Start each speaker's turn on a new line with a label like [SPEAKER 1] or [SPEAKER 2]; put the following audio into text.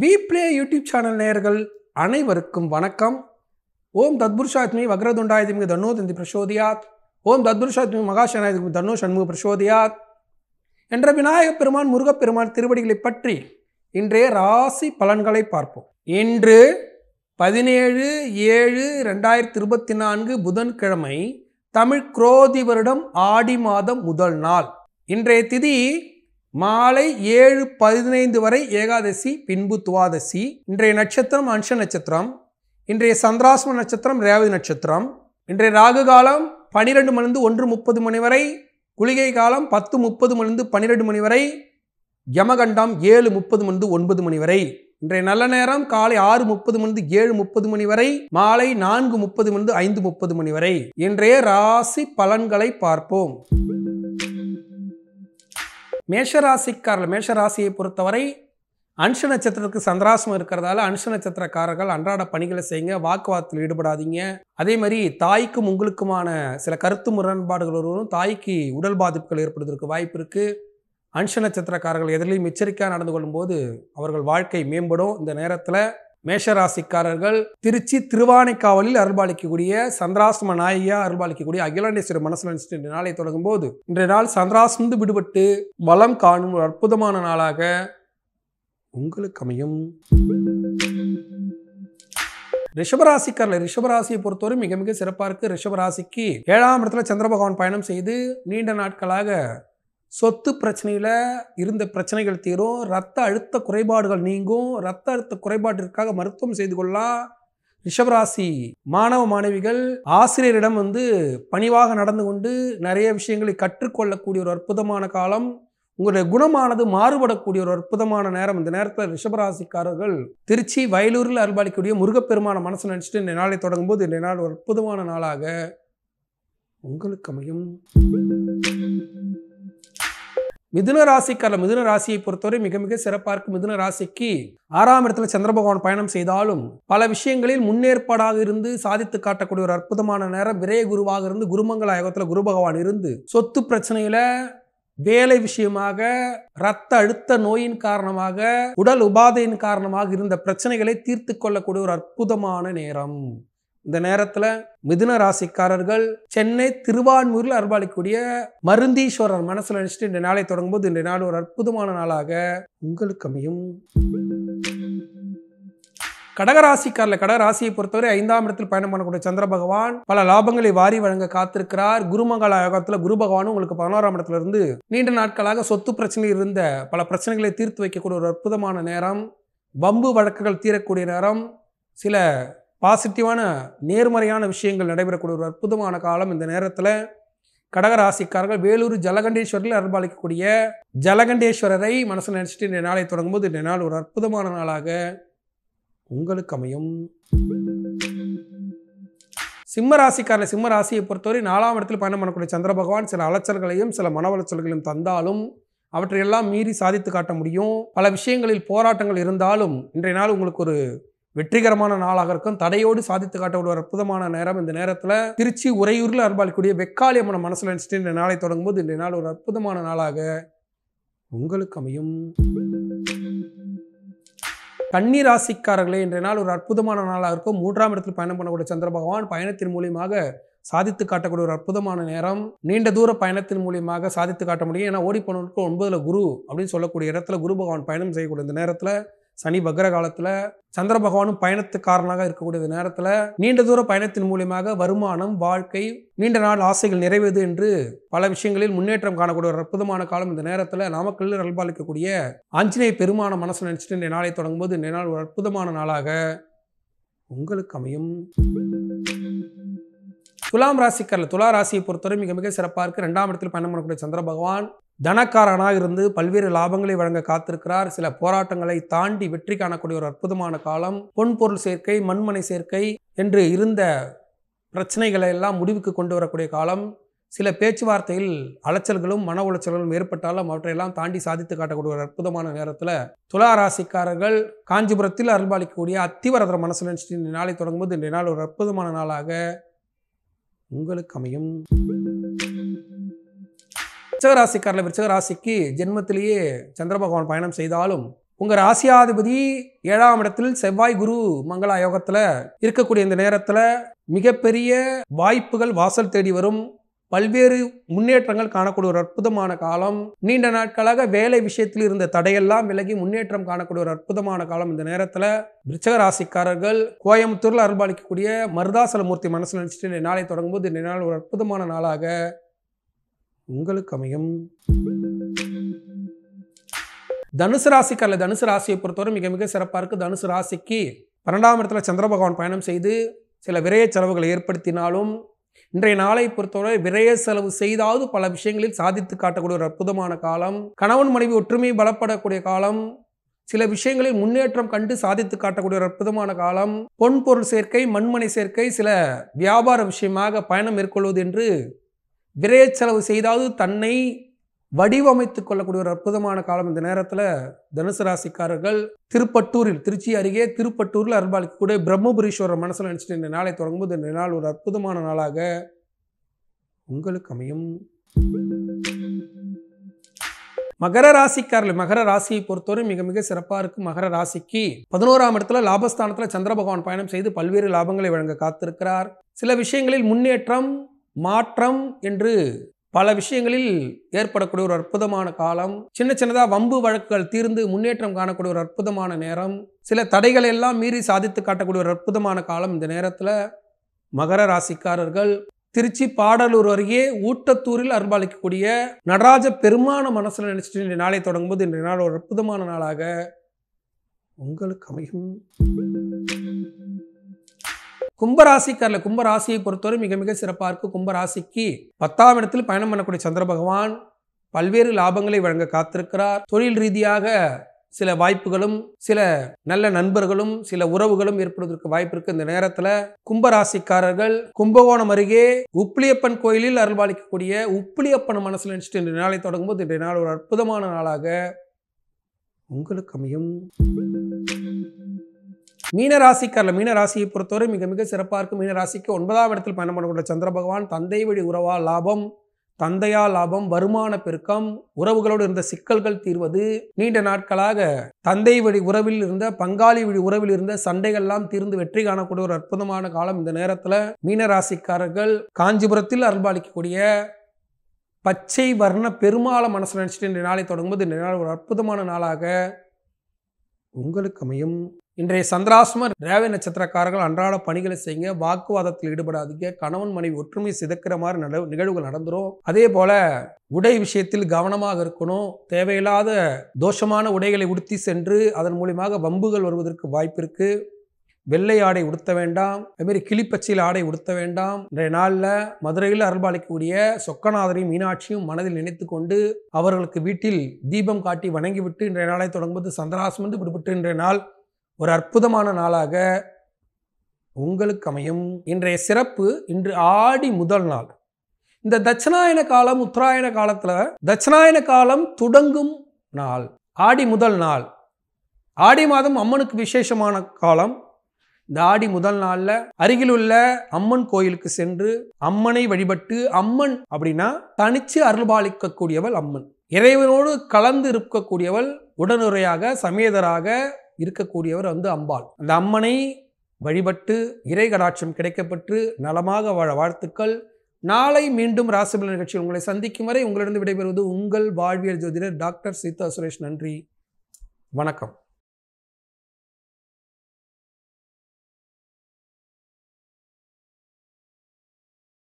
[SPEAKER 1] we play YouTube channel நேயர்கள் அனைவருக்கும் வணக்கம் ஓம் தத்புருஷாத்மி வக்ரதுண்டாயதிமிகு தன்னோ தந்தி பிரசோதியாத் ஓம் தத்புருஷாத்மி மகாசனாயதி தன்னோ சண்முக பிரசோதியாத் என்ற விநாயகப் பெருமான் முருகப்பெருமான் திருவடிகளை பற்றி இன்றைய ராசி பலன்களை பார்ப்போம் இன்று பதினேழு ஏழு ரெண்டாயிரத்தி இருபத்தி நான்கு புதன்கிழமை தமிழ் குரோதி வருடம் ஆடி மாதம் முதல் நாள் இன்றைய திதி மாலை ஏழு பதினைந்து வரை ஏகாதசி பின்பு துவாதசி இன்றைய நட்சத்திரம் அன்ஷ நட்சத்திரம் இன்றைய சந்திராசம நட்சத்திரம் ரேவதி நட்சத்திரம் இன்றைய ராகு காலம் பனிரெண்டு மணிந்து ஒன்று முப்பது மணி வரை குளிகை காலம் பத்து முப்பது மணிந்து பன்னிரெண்டு மணி வரை யமகண்டம் ஏழு முப்பது மணிந்து ஒன்பது மணி வரை இன்றைய நல்ல நேரம் காலை ஆறு முப்பது மணிந்து ஏழு முப்பது மணி வரை மாலை நான்கு முப்பது மணிந்து ஐந்து முப்பது மணி வரை இன்றைய ராசி பலன்களை பார்ப்போம் மேஷராசிக்காரர்கள் மேஷராசியை பொறுத்தவரை அனுஷ நட்சத்திரத்துக்கு சந்திராசம் இருக்கிறதால அனுஷ நட்சத்திரக்காரர்கள் அன்றாட பணிகளை செய்யுங்க வாக்குவாதத்தில் ஈடுபடாதீங்க அதே மாதிரி தாய்க்கும் உங்களுக்குமான சில கருத்து முரண்பாடுகள் ஒருவரும் தாய்க்கு உடல் பாதிப்புகள் ஏற்படுவதற்கு வாய்ப்பு இருக்குது அனுஷ நட்சத்திரக்காரர்கள் எதிரிலையும் எச்சரிக்கையாக நடந்து கொள்ளும்போது அவர்கள் வாழ்க்கை மேம்படும் இந்த நேரத்தில் மேஷராசிக்காரர்கள் திருச்சி திருவானைக்காவலில் அருள்பாலிக்கக்கூடிய சந்திராசிரம நாயகியா அருள்பாலிக்கக்கூடிய அகிலாண்டேஸ்வரர் மனசு நினைச்சிட்டு இந்த நாளை தொடங்கும் போது இன்றைய நாள் சந்திராசிரமந்து விடுபட்டு வளம் காணும் ஒரு அற்புதமான நாளாக உங்களுக்கு அமையும் ரிஷபராசிக்கார ரிஷபராசியை பொறுத்தவரை மிக மிக சிறப்பாக இருக்குது ரிஷபராசிக்கு ஏழாம் இடத்துல சந்திர பகவான் பயணம் செய்து நீண்ட நாட்களாக சொத்து பிரச்சனையில் இருந்த பிரச்சனைகள் தீரும் ரத்த அழுத்த குறைபாடுகள் நீங்கும் ரத்த அழுத்த குறைபாட்டிற்காக மருத்துவம் செய்து கொள்ளலாம் ரிஷபராசி மாணவ மாணவிகள் ஆசிரியரிடம் வந்து பணிவாக நடந்து கொண்டு நிறைய விஷயங்களை கற்றுக்கொள்ளக்கூடிய ஒரு அற்புதமான காலம் உங்களுடைய குணமானது மாறுபடக்கூடிய ஒரு அற்புதமான நேரம் இந்த நேரத்தில் ரிஷபராசிக்காரர்கள் திருச்சி வயலூரில் அருள்பாலிக்கக்கூடிய முருகப்பெருமான மனசு நினச்சிட்டு இந்த நாளை தொடங்கும் போது இந்த நாள் ஒரு அற்புதமான நாளாக உங்களுக்கு அமையும் மிதுன ராசிக்காரர் மிதுன ராசியை பொறுத்தவரை மிக மிக சிறப்பாக இருக்கும் மிதுன ராசிக்கு ஆறாம் இடத்துல சந்திர பகவான் பயணம் செய்தாலும் பல விஷயங்களில் முன்னேற்பாடாக இருந்து சாதித்து காட்டக்கூடிய ஒரு அற்புதமான நேரம் விரைய குருவாக இருந்து குருமங்கல ஆயோகத்தில் குரு பகவான் இருந்து சொத்து பிரச்சனையில வேலை விஷயமாக ரத்த அழுத்த நோயின் காரணமாக உடல் உபாதையின் காரணமாக இருந்த பிரச்சனைகளை தீர்த்து கொள்ளக்கூடிய ஒரு அற்புதமான நேரம் இந்த நேரத்தில் மிதுன ராசிக்காரர்கள் சென்னை திருவான்மூரில் அருள்பாளிக்கூடிய மருந்தீஸ்வரர் மனசில் நினைச்சிட்டு இந்த நாளை தொடங்கும்போது இந்த நாள் ஒரு அற்புதமான நாளாக உங்களுக்கு அமையும் கடகராசிக்காரில் கடகராசியை பொறுத்தவரை ஐந்தாம் இடத்தில் பயணம் பண்ணக்கூடிய சந்திர பகவான் பல லாபங்களை வாரி வழங்க காத்திருக்கிறார் குருமங்கல யோகத்தில் குரு பகவானும் உங்களுக்கு பதினோராம் இடத்துல இருந்து நீண்ட நாட்களாக சொத்து பிரச்சனையில் இருந்த பல பிரச்சனைகளை தீர்த்து வைக்கக்கூடிய ஒரு அற்புதமான நேரம் வம்பு வழக்குகள் தீரக்கூடிய நேரம் சில பாசிட்டிவான நேர்மறையான விஷயங்கள் நடைபெறக்கூடிய ஒரு அற்புதமான காலம் இந்த நேரத்தில் கடகராசிக்காரர்கள் வேலூர் ஜலகண்டேஸ்வரில் அருள்பாலிக்கக்கூடிய ஜலகண்டேஸ்வரரை மனசில் நினச்சிட்டு இந்த நாளை தொடங்கும்போது இந்த நாள் ஒரு அற்புதமான நாளாக உங்களுக்கு அமையும் சிம்ம ராசிக்காரர் சிம்ம ராசியை பொறுத்தவரை நாலாம் இடத்தில் பயணம் பண்ணக்கூடிய சந்திர பகவான் சில அலைச்சல்களையும் சில மன தந்தாலும் அவற்றையெல்லாம் மீறி சாதித்து காட்ட முடியும் பல விஷயங்களில் போராட்டங்கள் இருந்தாலும் இன்றைய நாள் உங்களுக்கு ஒரு வெற்றிகரமான நாளாக இருக்கும் தடையோடு சாதித்து காட்ட ஒரு அற்புதமான நேரம் இந்த நேரத்தில் திருச்சி உறையூரில் அன்பாளிக்கூடிய வெக்காலி அம்மன் மனசில் நினச்சிட்டு இந்த நாளை தொடங்கும் போது இந்த நாள் ஒரு அற்புதமான நாளாக உங்களுக்கு அமையும் கன்னி ராசிக்காரர்களே இன்றைய நாள் ஒரு அற்புதமான நாளாக இருக்கும் மூன்றாம் இடத்தில் பயணம் பண்ணக்கூடிய சந்திர பகவான் பயணத்தின் மூலியமாக சாதித்து காட்டக்கூடிய ஒரு அற்புதமான நேரம் நீண்ட தூர பயணத்தின் மூலியமாக சாதித்து காட்ட முடியும் ஏன்னா ஓடி போனவருக்கு ஒன்பதுல குரு அப்படின்னு சொல்லக்கூடிய இடத்துல குரு பகவான் பயணம் செய்யக்கூடிய இந்த நேரத்தில் சனி பக்ர காலத்தில் சந்திர பகவானும் பயணத்துக்காரனாக இருக்கக்கூடிய நேரத்தில் நீண்ட தூர பயணத்தின் மூலியமாக வருமானம் வாழ்க்கை நீண்ட நாள் ஆசைகள் நிறைவது என்று பல விஷயங்களில் முன்னேற்றம் காணக்கூடிய ஒரு அற்புதமான காலம் இந்த நேரத்தில் நாமக்கல்லில் நல்பாலிக்கக்கூடிய ஆஞ்சநேய பெருமான மனசு நினைச்சிட்டு இந்த நாளை தொடங்கும் போது இந்த நாள் ஒரு அற்புதமான நாளாக உங்களுக்கு அமையும் துலாம் ராசிக்கரில் துலா ராசியை பொறுத்தவரை மிக மிக சிறப்பாக இருக்குது ரெண்டாம் இடத்தில் பயணம் பண்ணக்கூடிய சந்திர பகவான் தனக்காரனாக இருந்து பல்வேறு லாபங்களை வழங்க காத்திருக்கிறார் சில போராட்டங்களை தாண்டி வெற்றி காணக்கூடிய ஒரு அற்புதமான காலம் பொன்பொருள் சேர்க்கை மண்மனை சேர்க்கை என்று இருந்த பிரச்சனைகளை எல்லாம் முடிவுக்கு கொண்டு வரக்கூடிய காலம் சில பேச்சுவார்த்தையில் அலைச்சல்களும் மன உளைச்சல்களும் ஏற்பட்டாலும் அவற்றையெல்லாம் தாண்டி சாதித்து காட்டக்கூடிய ஒரு அற்புதமான நேரத்தில் துளாராசிக்காரர்கள் ராசிக்காரர்கள் காஞ்சிபுரத்தில் அருள்பாலிக்கக்கூடிய அத்திவரதர மனசுலன் நாளை தொடங்கும்போது இன்றைய நாள் ஒரு அற்புதமான நாளாக உங்களுக்கு அமையும் விருச்சகராசிக்காரில் விருச்சகராசிக்கு ஜென்மத்திலேயே சந்திர பகவான் பயணம் செய்தாலும் உங்கள் ராசியாதிபதி ஏழாம் இடத்தில் செவ்வாய் குரு மங்களா யோகத்தில் இருக்கக்கூடிய இந்த நேரத்தில் மிகப்பெரிய வாய்ப்புகள் வாசல் தேடி வரும் பல்வேறு முன்னேற்றங்கள் காணக்கூடிய ஒரு அற்புதமான காலம் நீண்ட நாட்களாக வேலை விஷயத்தில் இருந்த தடையெல்லாம் விலகி முன்னேற்றம் காணக்கூடிய ஒரு அற்புதமான காலம் இந்த நேரத்தில் விருச்சக ராசிக்காரர்கள் கோயம்புத்தூரில் அருள்பாலிக்கக்கூடிய மருதாசலமூர்த்தி மனசில் நினச்சிட்டு நாளை தொடங்கும்போது இந்த நாள் ஒரு அற்புதமான நாளாக உங்களுக்கு அமையும் தனுசு ராசிக்கு அல்ல தனுசு ராசியை பொறுத்தவரை மிக மிக சிறப்பாக இருக்குது தனுசு ராசிக்கு பன்னெண்டாம் இடத்துல சந்திர பகவான் பயணம் செய்து சில விரய செலவுகளை ஏற்படுத்தினாலும் இன்றைய நாளை பொறுத்தவரை விரய செலவு செய்தாவது பல விஷயங்களில் சாதித்து காட்டக்கூடிய ஒரு அற்புதமான காலம் கணவன் மனைவி ஒற்றுமை பலப்படக்கூடிய காலம் சில விஷயங்களில் முன்னேற்றம் கண்டு சாதித்து காட்டக்கூடிய ஒரு அற்புதமான காலம் பொன் பொருள் சேர்க்கை மண்மனை சேர்க்கை சில வியாபார விஷயமாக பயணம் மேற்கொள்வது என்று விரைய செலவு செய்தாவது தன்னை வடிவமைத்து கொள்ளக்கூடிய ஒரு அற்புதமான காலம் இந்த நேரத்தில் தனுசு ராசிக்காரர்கள் திருப்பட்டூரில் திருச்சி அருகே திருப்பட்டூரில் அருள்பாலிக்க கூட பிரம்மபுரீஸ்வரர் மனசில் நினச்சிட்டு இந்த நாளை தொடங்கும்போது இந்த நாள் ஒரு அற்புதமான நாளாக உங்களுக்கு அமையும் மகர ராசிக்காரர்கள் மகர ராசியை பொறுத்தவரை மிக மிக சிறப்பாக இருக்கும் மகர ராசிக்கு பதினோராம் இடத்துல லாபஸ்தானத்தில் சந்திர பகவான் பயணம் செய்து பல்வேறு லாபங்களை வழங்க காத்திருக்கிறார் சில விஷயங்களில் முன்னேற்றம் மாற்றம் என்று பல விஷயங்களில் ஏற்படக்கூடிய ஒரு அற்புதமான காலம் சின்ன சின்னதாக வம்பு வழக்குகள் தீர்ந்து முன்னேற்றம் காணக்கூடிய ஒரு அற்புதமான நேரம் சில தடைகள் எல்லாம் மீறி சாதித்து காட்டக்கூடிய ஒரு அற்புதமான காலம் இந்த நேரத்தில் மகர ராசிக்காரர்கள் திருச்சி பாடலூர் அருகே ஊட்டத்தூரில் அருள்பாலிக்கக்கூடிய நடராஜ பெருமான மனசில் நினச்சிட்டு இன்றைய நாளை தொடங்கும்போது இன்றைய நாள் ஒரு அற்புதமான நாளாக உங்களுக்கு அமையும் கும்பராசிக்காரில் கும்பராசியை பொறுத்தவரை மிக மிக சிறப்பாக இருக்கும் கும்பராசிக்கு பத்தாம் இடத்தில் பயணம் பண்ணக்கூடிய சந்திர பகவான் பல்வேறு லாபங்களை வழங்க காத்திருக்கிறார் தொழில் ரீதியாக சில வாய்ப்புகளும் சில நல்ல நண்பர்களும் சில உறவுகளும் ஏற்படுவதற்கு வாய்ப்பு இருக்கு இந்த நேரத்தில் கும்பராசிக்காரர்கள் கும்பகோணம் அருகே உப்பிலியப்பன் கோயிலில் அருள்பாலிக்கக்கூடிய உப்பிலியப்பன் மனசில் நினைச்சிட்டு இன்றைய நாளை தொடங்கும்போது இன்றைய நாள் ஒரு அற்புதமான நாளாக உங்களுக்கு அமையும் மீனராசிக்காரில் மீனராசியை பொறுத்தவரை மிக மிக சிறப்பாக இருக்கும் மீனராசிக்கு ஒன்பதாம் இடத்தில் பயணம் பண்ணக்கூடிய சந்திர பகவான் தந்தை வழி உறவா லாபம் தந்தையா லாபம் வருமான பெருக்கம் உறவுகளோடு இருந்த சிக்கல்கள் தீர்வது நீண்ட நாட்களாக தந்தை வழி உறவில் இருந்த பங்காளி வழி உறவில் இருந்த சண்டைகள்லாம் தீர்ந்து வெற்றி காணக்கூடிய ஒரு அற்புதமான காலம் இந்த நேரத்தில் மீனராசிக்காரர்கள் காஞ்சிபுரத்தில் அன்பாளிக்கக்கூடிய பச்சை வர்ண பெருமாளை மனசு நினச்சிட்டு இன்றைய நாளை தொடங்கும்போது இன்றைய நாள் ஒரு அற்புதமான நாளாக உங்களுக்கு அமையும் இன்றைய சந்திராசிரம ரேவை நட்சத்திரக்காரர்கள் அன்றாட பணிகளை செய்யுங்க வாக்குவாதத்தில் ஈடுபடாதீங்க கணவன் மனைவி ஒற்றுமை சிதக்கிற மாதிரி நட நிகழ்வுகள் நடந்துரும் அதே போல உடை விஷயத்தில் கவனமாக இருக்கணும் தேவையில்லாத தோஷமான உடைகளை உடுத்தி சென்று அதன் மூலியமாக வம்புகள் வருவதற்கு வாய்ப்பு இருக்கு வெள்ளை ஆடை உடுத்த வேண்டாம் அதுமாரி கிளிப்பச்சியில் ஆடை உடுத்த வேண்டாம் இன்றைய நாளில் மதுரையில் அருள்பாலிக்கக்கூடிய சொக்கநாதரையும் மீனாட்சியும் மனதில் நினைத்து கொண்டு அவர்களுக்கு வீட்டில் தீபம் காட்டி வணங்கிவிட்டு இன்றைய நாளை தொடங்குவது சந்திராசம் என்று விடுபட்டு இன்றைய நாள் ஒரு அற்புதமான நாளாக உங்களுக்கு அமையும் இன்றைய சிறப்பு இன்று ஆடி முதல் நாள் இந்த தட்சிணாயன காலம் உத்தராயண காலத்தில் தட்சிணாயன காலம் தொடங்கும் நாள் ஆடி முதல் நாள் ஆடி மாதம் அம்மனுக்கு விசேஷமான காலம் இந்த ஆடி முதல் நாளில் அருகில் உள்ள அம்மன் கோயிலுக்கு சென்று அம்மனை வழிபட்டு அம்மன் அப்படின்னா தனிச்சு அருள்பாலிக்கக்கூடியவள் அம்மன் இறைவனோடு கலந்து இருக்கக்கூடியவள் உடனுறையாக சமேதராக இருக்கக்கூடியவர் வந்து அம்பாள் அந்த அம்மனை வழிபட்டு இறை கடாட்சம் கிடைக்கப்பட்டு நலமாக வாழ வாழ்த்துக்கள் நாளை மீண்டும் ராசிபலன் நிகழ்ச்சியில் உங்களை சந்திக்கும் வரை உங்களிடம் விடைபெறுவது உங்கள் வாழ்வியல் ஜோதிடர் டாக்டர் சீதா சுரேஷ் நன்றி வணக்கம்